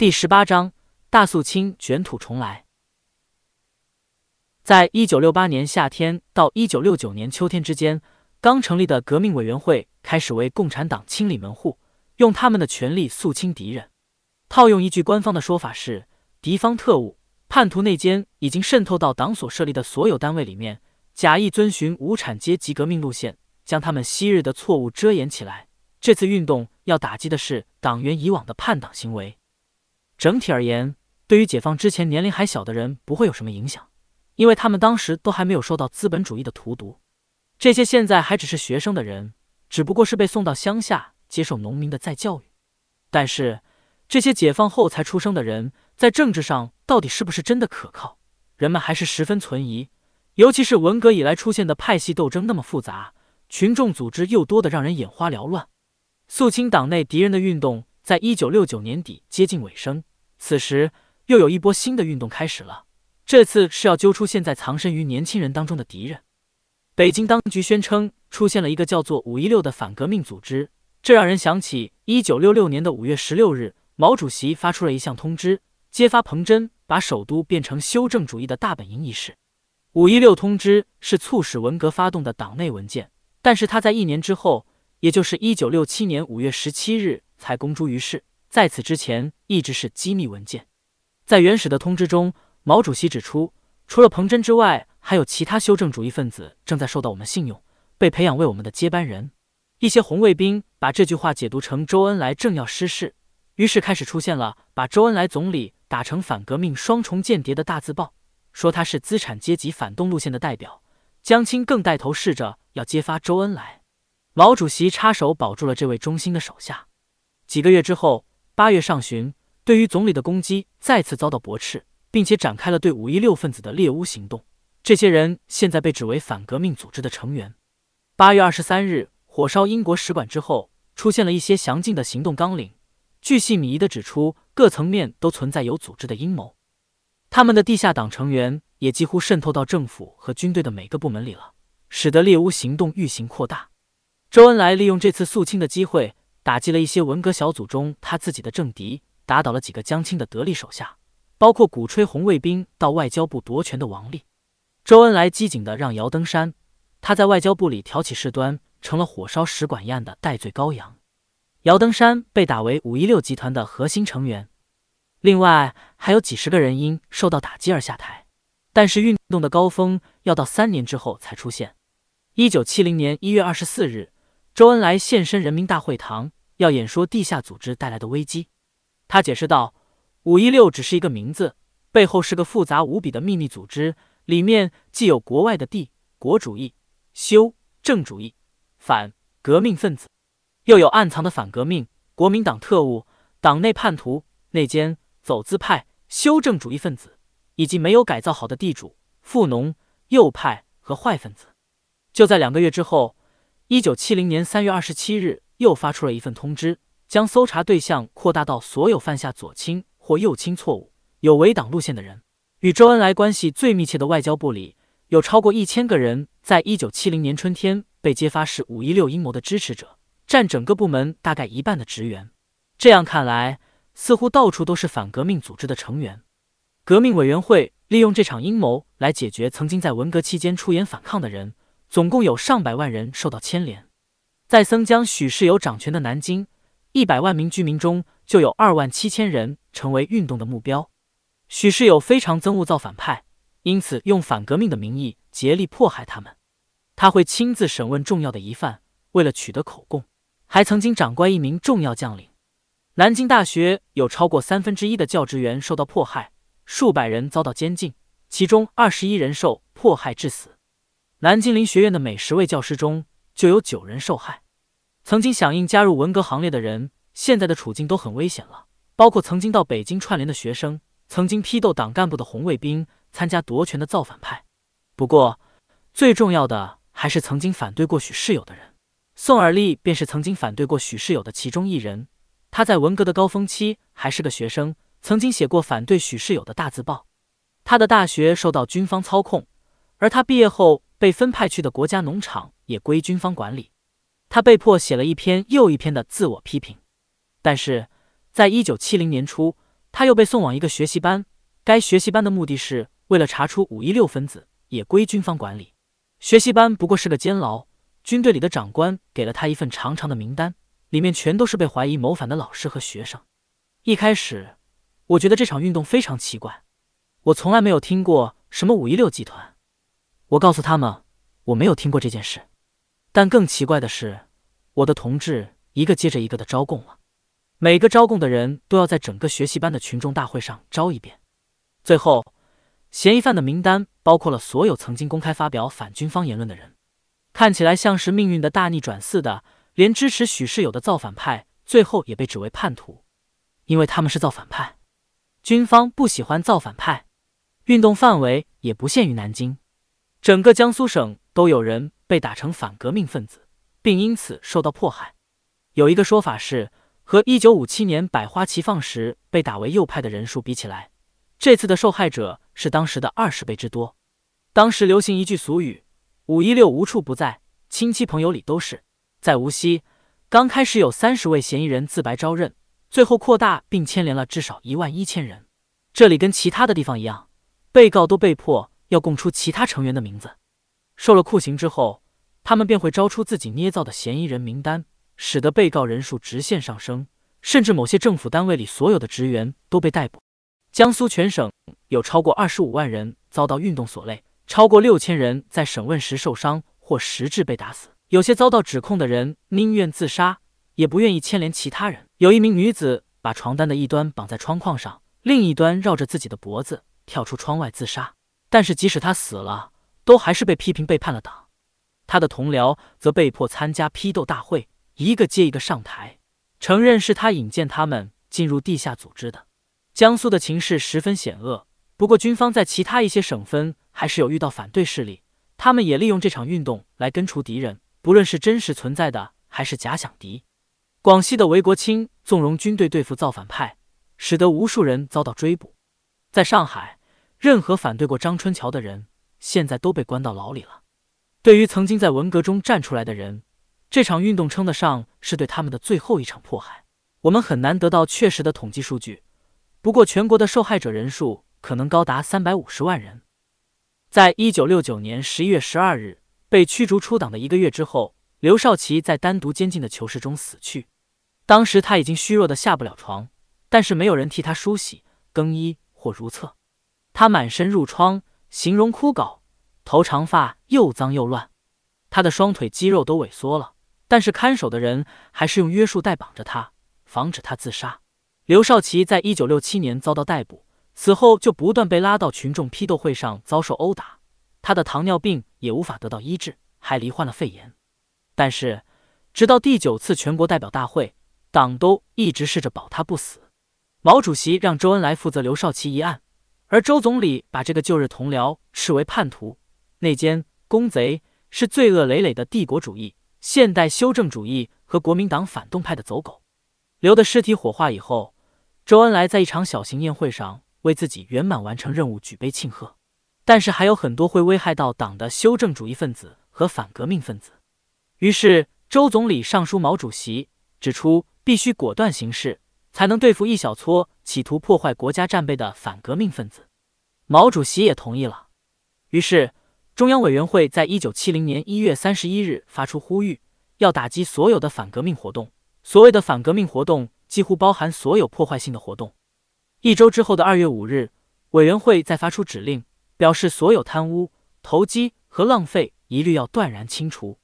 第十八章大肃清卷土重来。在一九六八年夏天到一九六九年秋天之间，刚成立的革命委员会开始为共产党清理门户，用他们的权力肃清敌人。套用一句官方的说法是：敌方特务、叛徒、内奸已经渗透到党所设立的所有单位里面，假意遵循无产阶级革命路线，将他们昔日的错误遮掩起来。这次运动要打击的是党员以往的叛党行为。整体而言，对于解放之前年龄还小的人不会有什么影响，因为他们当时都还没有受到资本主义的荼毒。这些现在还只是学生的人，只不过是被送到乡下接受农民的再教育。但是，这些解放后才出生的人，在政治上到底是不是真的可靠，人们还是十分存疑。尤其是文革以来出现的派系斗争那么复杂，群众组织又多得让人眼花缭乱，肃清党内敌人的运动，在一九六九年底接近尾声。此时，又有一波新的运动开始了。这次是要揪出现在藏身于年轻人当中的敌人。北京当局宣称出现了一个叫做“五一六”的反革命组织，这让人想起一九六六年的五月十六日，毛主席发出了一项通知，揭发彭真把首都变成修正主义的大本营一事。五一六通知是促使文革发动的党内文件，但是他在一年之后，也就是一九六七年五月十七日才公诸于世。在此之前一直是机密文件。在原始的通知中，毛主席指出，除了彭真之外，还有其他修正主义分子正在受到我们信用，被培养为我们的接班人。一些红卫兵把这句话解读成周恩来正要失势，于是开始出现了把周恩来总理打成反革命双重间谍的大字报，说他是资产阶级反动路线的代表。江青更带头试着要揭发周恩来。毛主席插手保住了这位忠心的手下。几个月之后。八月上旬，对于总理的攻击再次遭到驳斥，并且展开了对五一六分子的猎巫行动。这些人现在被指为反革命组织的成员。八月二十三日，火烧英国使馆之后，出现了一些详尽的行动纲领。据细米遗的指出，各层面都存在有组织的阴谋，他们的地下党成员也几乎渗透到政府和军队的每个部门里了，使得猎巫行动愈行扩大。周恩来利用这次肃清的机会。打击了一些文革小组中他自己的政敌，打倒了几个江青的得力手下，包括鼓吹红卫兵到外交部夺权的王力。周恩来机警的让姚登山，他在外交部里挑起事端，成了火烧使馆一案的戴罪羔羊。姚登山被打为五一六集团的核心成员，另外还有几十个人因受到打击而下台。但是运动的高峰要到三年之后才出现。一九七零年一月二十四日。周恩来现身人民大会堂，要演说地下组织带来的危机。他解释道：“五一六只是一个名字，背后是个复杂无比的秘密组织，里面既有国外的帝国主义、修正主义、反革命分子，又有暗藏的反革命、国民党特务、党内叛徒、内奸、走资派、修正主义分子，以及没有改造好的地主、富农、右派和坏分子。”就在两个月之后。一九七零年三月二十七日，又发出了一份通知，将搜查对象扩大到所有犯下左倾或右倾错误、有违党路线的人。与周恩来关系最密切的外交部里，有超过一千个人在一九七零年春天被揭发是“五一六”阴谋的支持者，占整个部门大概一半的职员。这样看来，似乎到处都是反革命组织的成员。革命委员会利用这场阴谋来解决曾经在文革期间出言反抗的人。总共有上百万人受到牵连，在曾将许世友掌权的南京，一百万名居民中就有二万七千人成为运动的目标。许世友非常憎恶造反派，因此用反革命的名义竭力迫害他们。他会亲自审问重要的疑犯，为了取得口供，还曾经掌掴一名重要将领。南京大学有超过三分之一的教职员受到迫害，数百人遭到监禁，其中二十一人受迫害致死。南京林学院的每十位教师中就有九人受害。曾经响应加入文革行列的人，现在的处境都很危险了。包括曾经到北京串联的学生，曾经批斗党干部的红卫兵，参加夺权的造反派。不过，最重要的还是曾经反对过许世友的人。宋尔利，便是曾经反对过许世友的其中一人。他在文革的高峰期还是个学生，曾经写过反对许世友的大字报。他的大学受到军方操控，而他毕业后。被分派去的国家农场也归军方管理，他被迫写了一篇又一篇的自我批评。但是在一九七零年初，他又被送往一个学习班。该学习班的目的是为了查出五一六分子，也归军方管理。学习班不过是个监牢。军队里的长官给了他一份长长的名单，里面全都是被怀疑谋反的老师和学生。一开始，我觉得这场运动非常奇怪，我从来没有听过什么五一六集团。我告诉他们，我没有听过这件事。但更奇怪的是，我的同志一个接着一个的招供了。每个招供的人都要在整个学习班的群众大会上招一遍。最后，嫌疑犯的名单包括了所有曾经公开发表反军方言论的人。看起来像是命运的大逆转似的，连支持许世友的造反派最后也被指为叛徒，因为他们是造反派。军方不喜欢造反派，运动范围也不限于南京。整个江苏省都有人被打成反革命分子，并因此受到迫害。有一个说法是，和1957年百花齐放时被打为右派的人数比起来，这次的受害者是当时的二十倍之多。当时流行一句俗语：“五一六无处不在，亲戚朋友里都是。”在无锡，刚开始有三十位嫌疑人自白招认，最后扩大并牵连了至少一万一千人。这里跟其他的地方一样，被告都被迫。要供出其他成员的名字，受了酷刑之后，他们便会招出自己捏造的嫌疑人名单，使得被告人数直线上升，甚至某些政府单位里所有的职员都被逮捕。江苏全省有超过二十五万人遭到运动所累，超过六千人在审问时受伤或实质被打死。有些遭到指控的人宁愿自杀，也不愿意牵连其他人。有一名女子把床单的一端绑在窗框上，另一端绕着自己的脖子，跳出窗外自杀。但是，即使他死了，都还是被批评背叛了党。他的同僚则被迫参加批斗大会，一个接一个上台，承认是他引荐他们进入地下组织的。江苏的情势十分险恶，不过军方在其他一些省份还是有遇到反对势力，他们也利用这场运动来根除敌人，不论是真实存在的还是假想敌。广西的韦国清纵容军队对付造反派，使得无数人遭到追捕。在上海。任何反对过张春桥的人，现在都被关到牢里了。对于曾经在文革中站出来的人，这场运动称得上是对他们的最后一场迫害。我们很难得到确实的统计数据，不过全国的受害者人数可能高达三百五十万人。在一九六九年十一月十二日被驱逐出党的一个月之后，刘少奇在单独监禁的囚室中死去。当时他已经虚弱的下不了床，但是没有人替他梳洗、更衣或如厕。他满身褥疮，形容枯槁，头长发又脏又乱。他的双腿肌肉都萎缩了，但是看守的人还是用约束带绑着他，防止他自杀。刘少奇在一九六七年遭到逮捕，此后就不断被拉到群众批斗会上遭受殴打，他的糖尿病也无法得到医治，还罹患了肺炎。但是，直到第九次全国代表大会，党都一直试着保他不死。毛主席让周恩来负责刘少奇一案。而周总理把这个旧日同僚视为叛徒、内奸、公贼，是罪恶累累的帝国主义、现代修正主义和国民党反动派的走狗。刘的尸体火化以后，周恩来在一场小型宴会上为自己圆满完成任务举杯庆贺。但是还有很多会危害到党的修正主义分子和反革命分子，于是周总理上书毛主席，指出必须果断行事。才能对付一小撮企图破坏国家战备的反革命分子。毛主席也同意了。于是，中央委员会在一九七零年一月三十一日发出呼吁，要打击所有的反革命活动。所谓的反革命活动，几乎包含所有破坏性的活动。一周之后的二月五日，委员会再发出指令，表示所有贪污、投机和浪费一律要断然清除。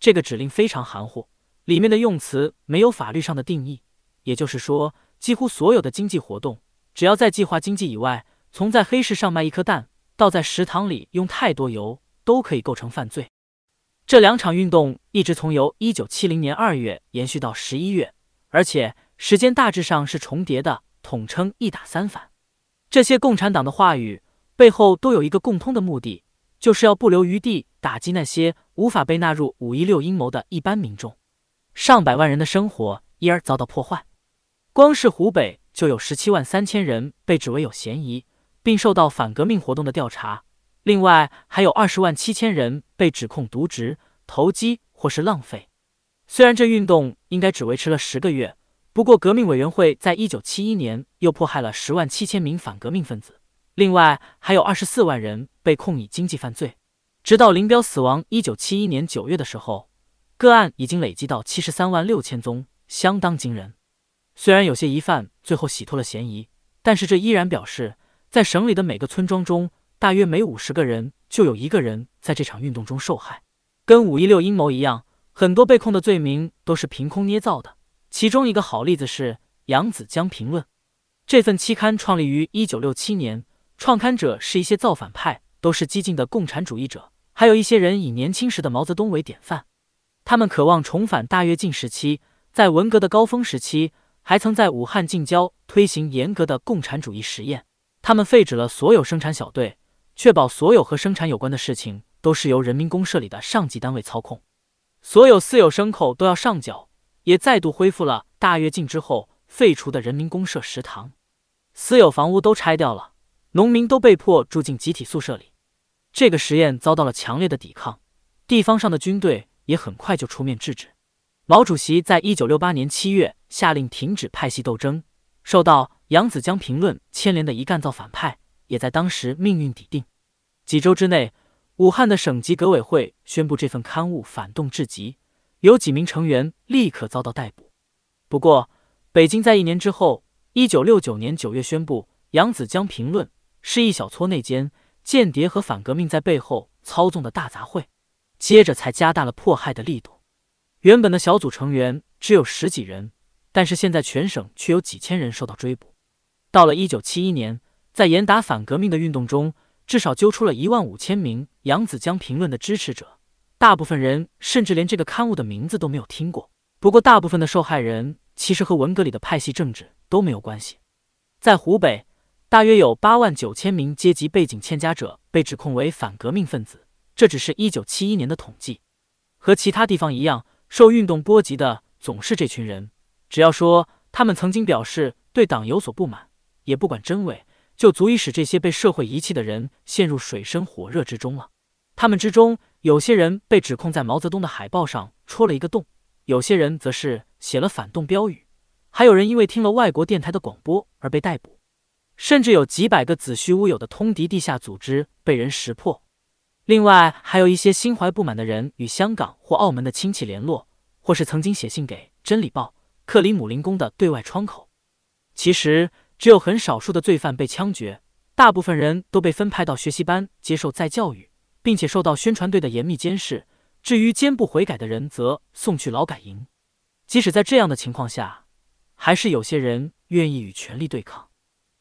这个指令非常含糊，里面的用词没有法律上的定义。也就是说，几乎所有的经济活动，只要在计划经济以外，从在黑市上卖一颗蛋，到在食堂里用太多油，都可以构成犯罪。这两场运动一直从由一九七零年二月延续到十一月，而且时间大致上是重叠的，统称“一打三反”。这些共产党的话语背后都有一个共通的目的，就是要不留余地打击那些无法被纳入“五一六阴谋”的一般民众，上百万人的生活因而遭到破坏。光是湖北就有十七万三千人被指为有嫌疑，并受到反革命活动的调查。另外还有二十万七千人被指控渎职、投机或是浪费。虽然这运动应该只维持了十个月，不过革命委员会在一九七一年又迫害了十万七千名反革命分子，另外还有二十四万人被控以经济犯罪。直到林彪死亡（一九七一年九月）的时候，个案已经累积到七十三万六千宗，相当惊人。虽然有些疑犯最后洗脱了嫌疑，但是这依然表示，在省里的每个村庄中，大约每五十个人就有一个人在这场运动中受害。跟五一六阴谋一样，很多被控的罪名都是凭空捏造的。其中一个好例子是《扬子江评论》这份期刊创立于一九六七年，创刊者是一些造反派，都是激进的共产主义者，还有一些人以年轻时的毛泽东为典范。他们渴望重返大跃进时期，在文革的高峰时期。还曾在武汉近郊推行严格的共产主义实验，他们废止了所有生产小队，确保所有和生产有关的事情都是由人民公社里的上级单位操控。所有私有牲口都要上缴，也再度恢复了大跃进之后废除的人民公社食堂。私有房屋都拆掉了，农民都被迫住进集体宿舍里。这个实验遭到了强烈的抵抗，地方上的军队也很快就出面制止。毛主席在一九六八年七月。下令停止派系斗争，受到《扬子江评论》牵连的一干造反派，也在当时命运抵定。几周之内，武汉的省级革委会宣布这份刊物反动至极，有几名成员立刻遭到逮捕。不过，北京在一年之后，一九六九年九月宣布《扬子江评论》是一小撮内奸、间谍和反革命在背后操纵的大杂烩，接着才加大了迫害的力度。原本的小组成员只有十几人。但是现在全省却有几千人受到追捕。到了1971年，在严打反革命的运动中，至少揪出了一万五千名《扬子江评论》的支持者，大部分人甚至连这个刊物的名字都没有听过。不过，大部分的受害人其实和文革里的派系政治都没有关系。在湖北，大约有八万九千名阶级背景欠佳者被指控为反革命分子，这只是一九七一年的统计。和其他地方一样，受运动波及的总是这群人。只要说他们曾经表示对党有所不满，也不管真伪，就足以使这些被社会遗弃的人陷入水深火热之中了。他们之中有些人被指控在毛泽东的海报上戳了一个洞，有些人则是写了反动标语，还有人因为听了外国电台的广播而被逮捕，甚至有几百个子虚乌有的通敌地下组织被人识破。另外，还有一些心怀不满的人与香港或澳门的亲戚联络，或是曾经写信给《真理报》。克里姆林宫的对外窗口，其实只有很少数的罪犯被枪决，大部分人都被分派到学习班接受再教育，并且受到宣传队的严密监视。至于坚不悔改的人，则送去劳改营。即使在这样的情况下，还是有些人愿意与权力对抗。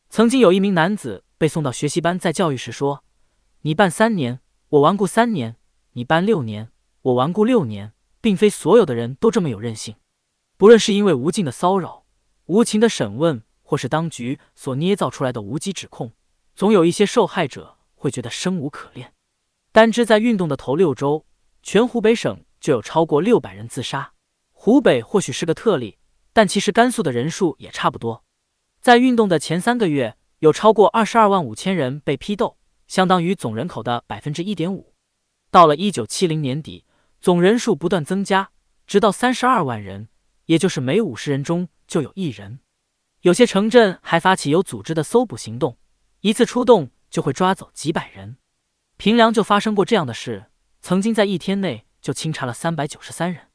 曾经有一名男子被送到学习班再教育时说：“你办三年，我顽固三年；你办六年，我顽固六年。”并非所有的人都这么有韧性。不论是因为无尽的骚扰、无情的审问，或是当局所捏造出来的无稽指控，总有一些受害者会觉得生无可恋。单知在运动的头六周，全湖北省就有超过六百人自杀。湖北或许是个特例，但其实甘肃的人数也差不多。在运动的前三个月，有超过二十二万五千人被批斗，相当于总人口的百分之一点五。到了一九七零年底，总人数不断增加，直到三十二万人。也就是每五十人中就有一人，有些城镇还发起有组织的搜捕行动，一次出动就会抓走几百人。平凉就发生过这样的事，曾经在一天内就清查了三百九十三人。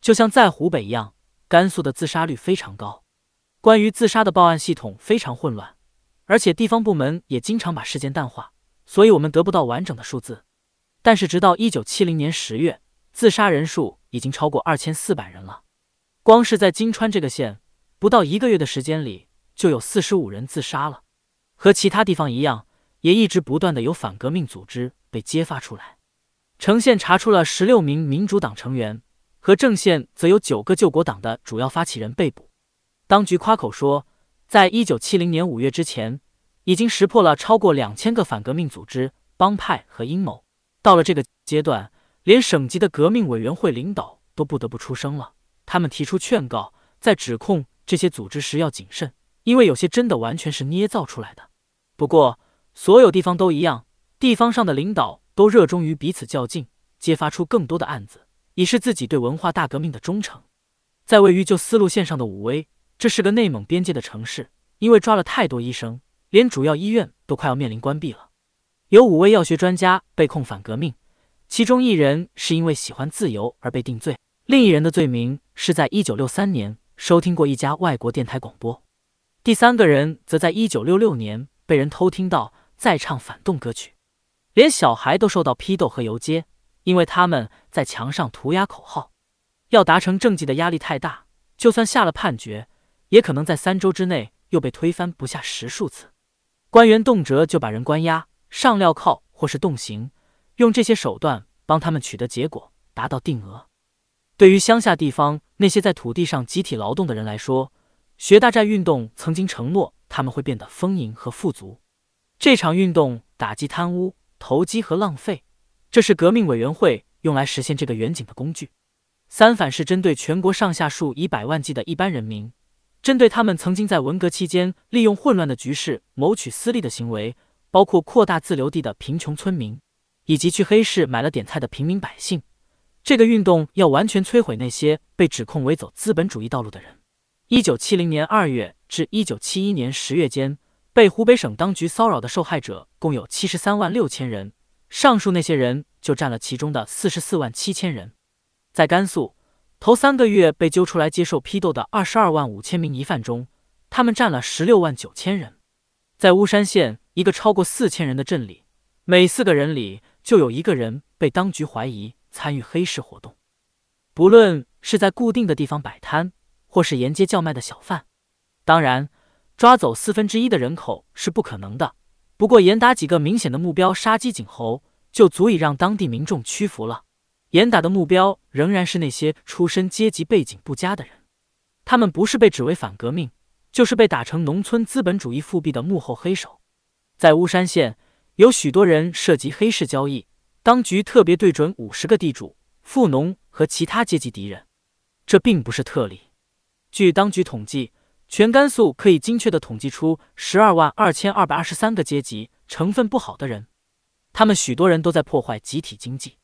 就像在湖北一样，甘肃的自杀率非常高，关于自杀的报案系统非常混乱，而且地方部门也经常把事件淡化，所以我们得不到完整的数字。但是，直到一九七零年十月，自杀人数已经超过二千四百人了。光是在金川这个县，不到一个月的时间里，就有四十五人自杀了。和其他地方一样，也一直不断的有反革命组织被揭发出来。城县查出了十六名民主党成员，和正县则有九个救国党的主要发起人被捕。当局夸口说，在一九七零年五月之前，已经识破了超过两千个反革命组织、帮派和阴谋。到了这个阶段，连省级的革命委员会领导都不得不出声了。他们提出劝告，在指控这些组织时要谨慎，因为有些真的完全是捏造出来的。不过，所有地方都一样，地方上的领导都热衷于彼此较劲，揭发出更多的案子，以示自己对文化大革命的忠诚。在位于旧思路线上的武威，这是个内蒙边界的城市，因为抓了太多医生，连主要医院都快要面临关闭了。有五位药学专家被控反革命，其中一人是因为喜欢自由而被定罪，另一人的罪名。是在一九六三年收听过一家外国电台广播，第三个人则在一九六六年被人偷听到在唱反动歌曲，连小孩都受到批斗和游街，因为他们在墙上涂鸦口号。要达成政绩的压力太大，就算下了判决，也可能在三周之内又被推翻不下十数次。官员动辄就把人关押、上镣铐或是动刑，用这些手段帮他们取得结果，达到定额。对于乡下地方。那些在土地上集体劳动的人来说，学大寨运动曾经承诺他们会变得丰盈和富足。这场运动打击贪污、投机和浪费，这是革命委员会用来实现这个远景的工具。三反是针对全国上下数以百万计的一般人民，针对他们曾经在文革期间利用混乱的局势谋取私利的行为，包括扩大自留地的贫穷村民，以及去黑市买了点菜的平民百姓。这个运动要完全摧毁那些被指控为走资本主义道路的人。一九七零年二月至一九七一年十月间，被湖北省当局骚扰的受害者共有七十三万六千人，上述那些人就占了其中的四十四万七千人。在甘肃，头三个月被揪出来接受批斗的二十二万五千名疑犯中，他们占了十六万九千人。在巫山县一个超过四千人的镇里，每四个人里就有一个人被当局怀疑。参与黑市活动，不论是在固定的地方摆摊，或是沿街叫卖的小贩，当然，抓走四分之一的人口是不可能的。不过，严打几个明显的目标，杀鸡儆猴，就足以让当地民众屈服了。严打的目标仍然是那些出身阶级背景不佳的人，他们不是被指为反革命，就是被打成农村资本主义复辟的幕后黑手。在巫山县，有许多人涉及黑市交易。当局特别对准五十个地主、富农和其他阶级敌人，这并不是特例。据当局统计，全甘肃可以精确地统计出十二万二千二百二十三个阶级成分不好的人，他们许多人都在破坏集体经济。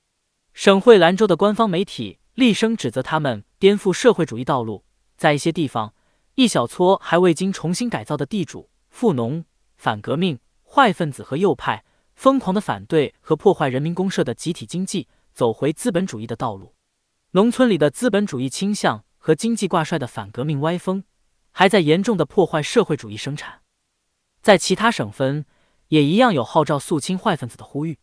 省会兰州的官方媒体厉声指责他们颠覆社会主义道路。在一些地方，一小撮还未经重新改造的地主、富农、反革命、坏分子和右派。疯狂的反对和破坏人民公社的集体经济，走回资本主义的道路。农村里的资本主义倾向和经济挂帅的反革命歪风，还在严重的破坏社会主义生产。在其他省份也一样有号召肃清坏分子的呼吁。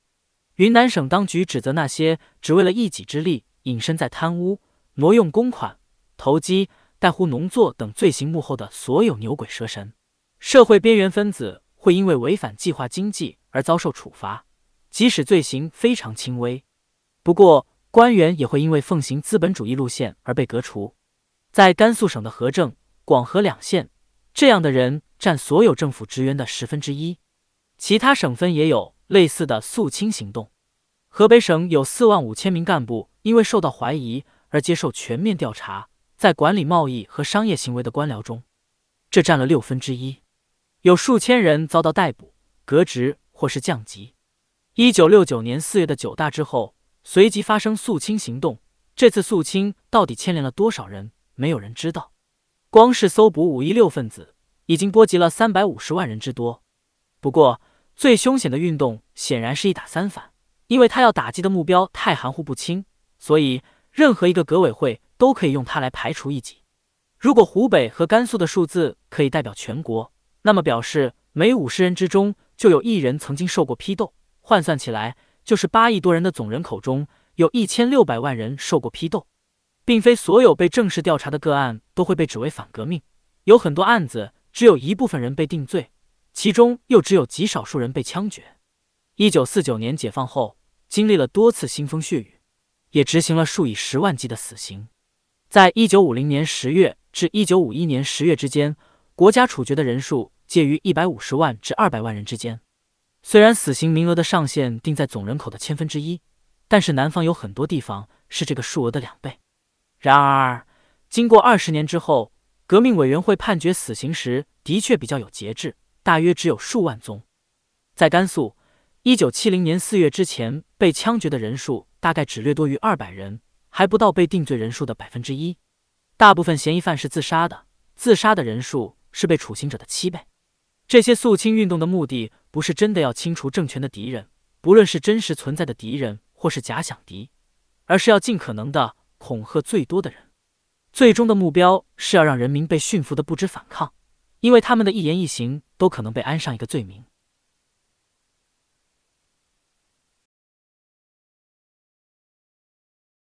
云南省当局指责那些只为了一己之利，隐身在贪污、挪用公款、投机、带湖农作等罪行幕后的所有牛鬼蛇神、社会边缘分子。会因为违反计划经济而遭受处罚，即使罪行非常轻微。不过，官员也会因为奉行资本主义路线而被革除。在甘肃省的和政、广河两县，这样的人占所有政府职员的十分之一。其他省份也有类似的肃清行动。河北省有四万五千名干部因为受到怀疑而接受全面调查，在管理贸易和商业行为的官僚中，这占了六分之一。有数千人遭到逮捕、革职或是降级。一九六九年四月的九大之后，随即发生肃清行动。这次肃清到底牵连了多少人？没有人知道。光是搜捕“五一六”分子，已经波及了三百五十万人之多。不过，最凶险的运动显然是一打三反，因为他要打击的目标太含糊不清，所以任何一个革委会都可以用它来排除异己。如果湖北和甘肃的数字可以代表全国，那么表示，每五十人之中就有一人曾经受过批斗，换算起来，就是八亿多人的总人口中，有一千六百万人受过批斗。并非所有被正式调查的个案都会被指为反革命，有很多案子只有一部分人被定罪，其中又只有极少数人被枪决。一九四九年解放后，经历了多次腥风血雨，也执行了数以十万计的死刑。在一九五零年十月至一九五一年十月之间，国家处决的人数。介于一百五十万至二百万人之间。虽然死刑名额的上限定在总人口的千分之一，但是南方有很多地方是这个数额的两倍。然而，经过二十年之后，革命委员会判决死刑时的确比较有节制，大约只有数万宗。在甘肃，一九七零年四月之前被枪决的人数大概只略多于二百人，还不到被定罪人数的百分之一。大部分嫌疑犯是自杀的，自杀的人数是被处刑者的七倍。这些肃清运动的目的，不是真的要清除政权的敌人，不论是真实存在的敌人，或是假想敌，而是要尽可能的恐吓最多的人。最终的目标是要让人民被驯服的不知反抗，因为他们的一言一行都可能被安上一个罪名。